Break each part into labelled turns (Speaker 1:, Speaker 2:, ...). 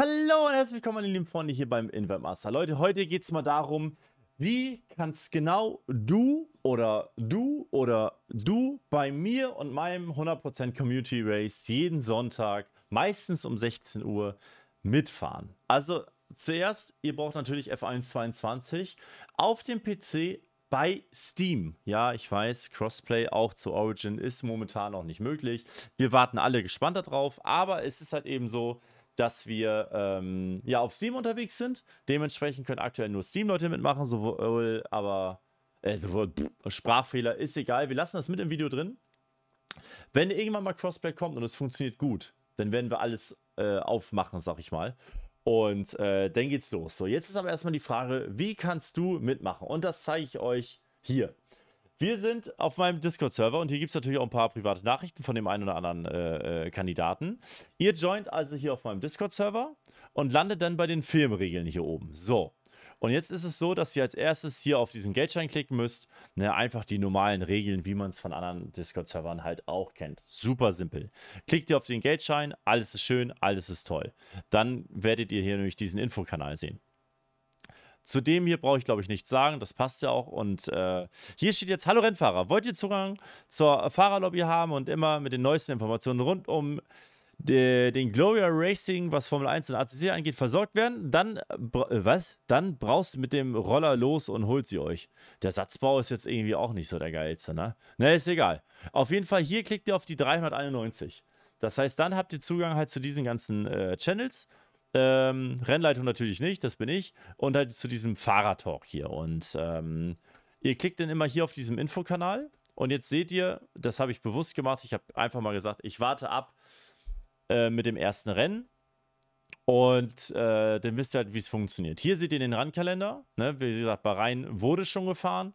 Speaker 1: Hallo und herzlich willkommen, meine lieben Freunde, hier beim Invent Master. Leute, heute geht es mal darum, wie kannst genau du oder du oder du bei mir und meinem 100% Community Race jeden Sonntag, meistens um 16 Uhr, mitfahren. Also zuerst, ihr braucht natürlich F122 auf dem PC bei Steam. Ja, ich weiß, Crossplay auch zu Origin ist momentan noch nicht möglich. Wir warten alle gespannt darauf, aber es ist halt eben so, dass wir ähm, ja auf Steam unterwegs sind. Dementsprechend können aktuell nur Steam-Leute mitmachen, sowohl aber äh, Sprachfehler ist egal. Wir lassen das mit im Video drin. Wenn irgendwann mal Crossplay kommt und es funktioniert gut, dann werden wir alles äh, aufmachen, sag ich mal. Und äh, dann geht's los. So, jetzt ist aber erstmal die Frage, wie kannst du mitmachen? Und das zeige ich euch hier. Wir sind auf meinem Discord-Server und hier gibt es natürlich auch ein paar private Nachrichten von dem einen oder anderen äh, äh, Kandidaten. Ihr joint also hier auf meinem Discord-Server und landet dann bei den Filmregeln hier oben. So. Und jetzt ist es so, dass ihr als erstes hier auf diesen Geldschein klicken müsst. Ne, einfach die normalen Regeln, wie man es von anderen Discord-Servern halt auch kennt. Super simpel. Klickt ihr auf den Geldschein, alles ist schön, alles ist toll. Dann werdet ihr hier nämlich diesen Infokanal sehen. Zu dem hier brauche ich, glaube ich, nichts sagen. Das passt ja auch. Und äh, hier steht jetzt: Hallo Rennfahrer, wollt ihr Zugang zur Fahrerlobby haben und immer mit den neuesten Informationen rund um de, den Gloria Racing, was Formel 1 und ACC angeht, versorgt werden? Dann, äh, was? Dann brauchst du mit dem Roller los und holt sie euch. Der Satzbau ist jetzt irgendwie auch nicht so der geilste, ne? Ne, ist egal. Auf jeden Fall, hier klickt ihr auf die 391. Das heißt, dann habt ihr Zugang halt zu diesen ganzen äh, Channels ähm, Rennleitung natürlich nicht, das bin ich. Und halt zu diesem Fahrertalk hier. Und ähm, ihr klickt dann immer hier auf diesem Infokanal. Und jetzt seht ihr, das habe ich bewusst gemacht. Ich habe einfach mal gesagt, ich warte ab äh, mit dem ersten Rennen. Und äh, dann wisst ihr halt, wie es funktioniert. Hier seht ihr den Rennkalender. Ne? Wie gesagt, Bahrain wurde schon gefahren.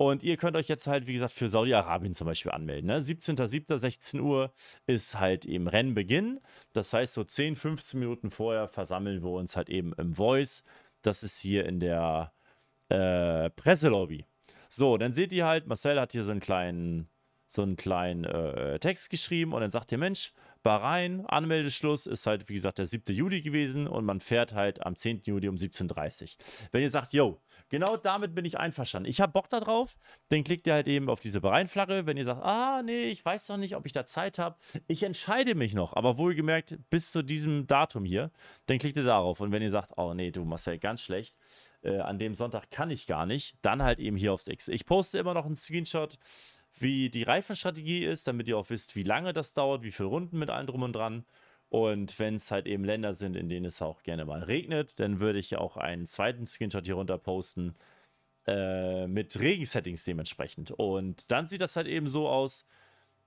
Speaker 1: Und ihr könnt euch jetzt halt, wie gesagt, für Saudi-Arabien zum Beispiel anmelden. Ne? 17.07. 16 Uhr ist halt eben Rennbeginn. Das heißt, so 10, 15 Minuten vorher versammeln wir uns halt eben im Voice. Das ist hier in der äh, Presselobby. So, dann seht ihr halt, Marcel hat hier so einen kleinen, so einen kleinen äh, Text geschrieben und dann sagt ihr, Mensch, Bahrain, Anmeldeschluss ist halt, wie gesagt, der 7. Juli gewesen und man fährt halt am 10. Juli um 17.30 Uhr. Wenn ihr sagt, yo, Genau damit bin ich einverstanden. Ich habe Bock darauf. Dann klickt ihr halt eben auf diese Bereinflagge. Wenn ihr sagt, ah, nee, ich weiß noch nicht, ob ich da Zeit habe. Ich entscheide mich noch, aber wohlgemerkt bis zu diesem Datum hier. Dann klickt ihr darauf. Und wenn ihr sagt, oh, nee, du Marcel, ganz schlecht. Äh, an dem Sonntag kann ich gar nicht. Dann halt eben hier aufs X. Ich poste immer noch einen Screenshot wie die Reifenstrategie ist, damit ihr auch wisst, wie lange das dauert, wie viele Runden mit allem drum und dran. Und wenn es halt eben Länder sind, in denen es auch gerne mal regnet, dann würde ich auch einen zweiten Screenshot hier runter posten äh, mit Regensettings dementsprechend. Und dann sieht das halt eben so aus,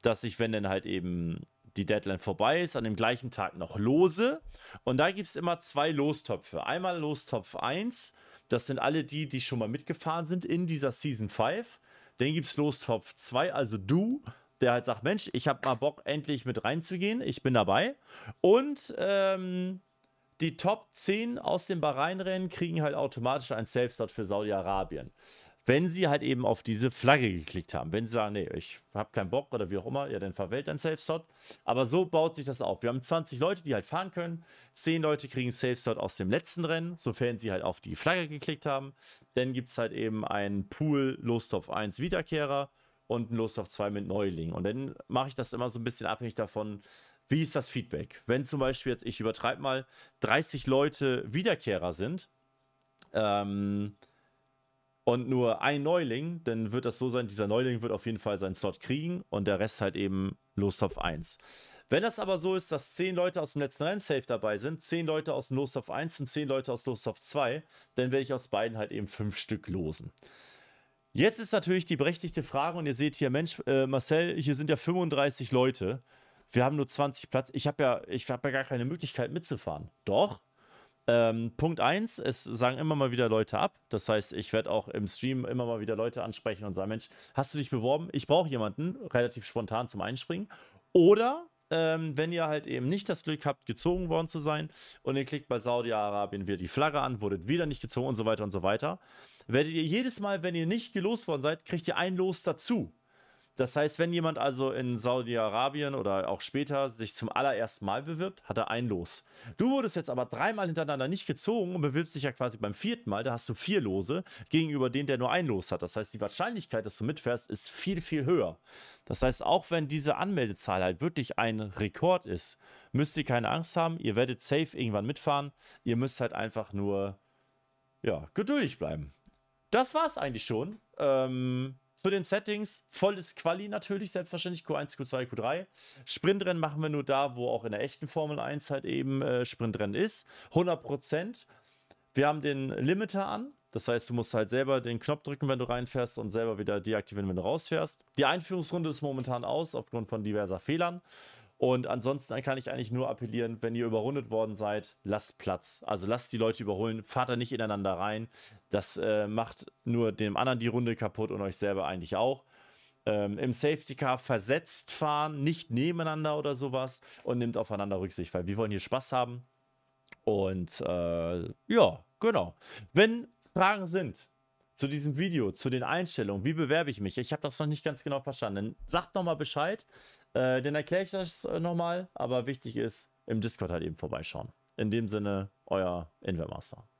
Speaker 1: dass ich, wenn dann halt eben die Deadline vorbei ist, an dem gleichen Tag noch lose. Und da gibt es immer zwei Lostöpfe. Einmal Lostopf 1, das sind alle die, die schon mal mitgefahren sind in dieser Season 5. Dann gibt es Lostopf 2, also du der halt sagt, Mensch, ich habe mal Bock, endlich mit reinzugehen, ich bin dabei. Und ähm, die Top 10 aus dem Bahrain-Rennen kriegen halt automatisch ein Safe-Slot für Saudi-Arabien. Wenn sie halt eben auf diese Flagge geklickt haben. Wenn sie sagen, nee, ich habe keinen Bock oder wie auch immer, ja, dann verwählt ein Safe-Slot. Aber so baut sich das auf. Wir haben 20 Leute, die halt fahren können. 10 Leute kriegen Safe-Slot aus dem letzten Rennen, sofern sie halt auf die Flagge geklickt haben. Dann gibt es halt eben einen Pool Lostopf 1 Wiederkehrer und ein Lost of 2 mit Neulingen. Und dann mache ich das immer so ein bisschen abhängig davon, wie ist das Feedback? Wenn zum Beispiel jetzt, ich übertreibe mal, 30 Leute Wiederkehrer sind ähm, und nur ein Neuling, dann wird das so sein, dieser Neuling wird auf jeden Fall seinen Slot kriegen und der Rest halt eben Lost of 1. Wenn das aber so ist, dass 10 Leute aus dem letzten Rennsafe dabei sind, 10 Leute aus dem of 1 und 10 Leute aus Lost of 2, dann werde ich aus beiden halt eben 5 Stück losen. Jetzt ist natürlich die berechtigte Frage, und ihr seht hier, Mensch, äh, Marcel, hier sind ja 35 Leute. Wir haben nur 20 Platz. Ich habe ja, hab ja gar keine Möglichkeit mitzufahren. Doch. Ähm, Punkt 1, es sagen immer mal wieder Leute ab. Das heißt, ich werde auch im Stream immer mal wieder Leute ansprechen und sagen: Mensch, hast du dich beworben? Ich brauche jemanden, relativ spontan zum Einspringen. Oder ähm, wenn ihr halt eben nicht das Glück habt, gezogen worden zu sein und ihr klickt bei Saudi-Arabien wieder die Flagge an, wurdet wieder nicht gezogen und so weiter und so weiter werdet ihr jedes Mal, wenn ihr nicht gelost worden seid, kriegt ihr ein Los dazu. Das heißt, wenn jemand also in Saudi-Arabien oder auch später sich zum allerersten Mal bewirbt, hat er ein Los. Du wurdest jetzt aber dreimal hintereinander nicht gezogen und bewirbst dich ja quasi beim vierten Mal, da hast du vier Lose gegenüber dem, der nur ein Los hat. Das heißt, die Wahrscheinlichkeit, dass du mitfährst, ist viel, viel höher. Das heißt, auch wenn diese Anmeldezahl halt wirklich ein Rekord ist, müsst ihr keine Angst haben, ihr werdet safe irgendwann mitfahren. Ihr müsst halt einfach nur, ja, geduldig bleiben. Das war es eigentlich schon. Ähm, zu den Settings, volles Quali natürlich, selbstverständlich, Q1, Q2, Q3. Sprintrennen machen wir nur da, wo auch in der echten Formel 1 halt eben äh, Sprintrennen ist. 100%. Wir haben den Limiter an, das heißt, du musst halt selber den Knopf drücken, wenn du reinfährst und selber wieder deaktivieren, wenn du rausfährst. Die Einführungsrunde ist momentan aus, aufgrund von diverser Fehlern. Und ansonsten kann ich eigentlich nur appellieren, wenn ihr überrundet worden seid, lasst Platz. Also lasst die Leute überholen, fahrt da nicht ineinander rein. Das äh, macht nur dem anderen die Runde kaputt und euch selber eigentlich auch. Ähm, Im Safety Car versetzt fahren, nicht nebeneinander oder sowas und nehmt aufeinander Rücksicht, weil wir wollen hier Spaß haben. Und äh, ja, genau. Wenn Fragen sind, zu diesem Video, zu den Einstellungen, wie bewerbe ich mich? Ich habe das noch nicht ganz genau verstanden. Sagt nochmal Bescheid. Äh, dann erkläre ich das äh, nochmal, aber wichtig ist, im Discord halt eben vorbeischauen. In dem Sinne, euer Invermaster.